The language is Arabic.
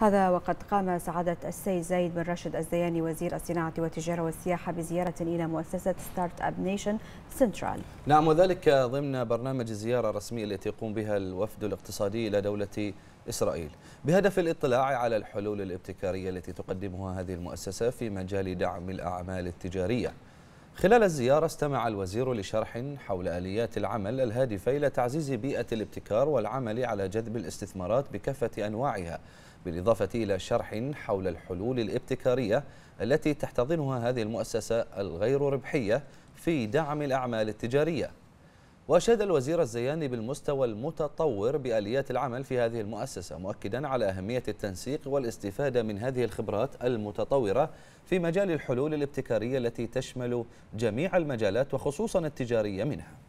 هذا وقد قام سعادة السيد زايد بن راشد الزياني وزير الصناعة والتجارة والسياحة بزيارة إلى مؤسسة ستارت أب نيشن سنترال نعم وذلك ضمن برنامج الزيارة الرسمية التي يقوم بها الوفد الاقتصادي إلى دولة إسرائيل بهدف الاطلاع على الحلول الابتكارية التي تقدمها هذه المؤسسة في مجال دعم الأعمال التجارية خلال الزيارة استمع الوزير لشرح حول آليات العمل الهادفة إلى تعزيز بيئة الابتكار والعمل على جذب الاستثمارات بكافة أنواعها بالإضافة إلى شرح حول الحلول الابتكارية التي تحتضنها هذه المؤسسة الغير ربحية في دعم الأعمال التجارية وأشاد الوزير الزياني بالمستوى المتطور بآليات العمل في هذه المؤسسة مؤكدا على أهمية التنسيق والاستفادة من هذه الخبرات المتطورة في مجال الحلول الابتكارية التي تشمل جميع المجالات وخصوصا التجارية منها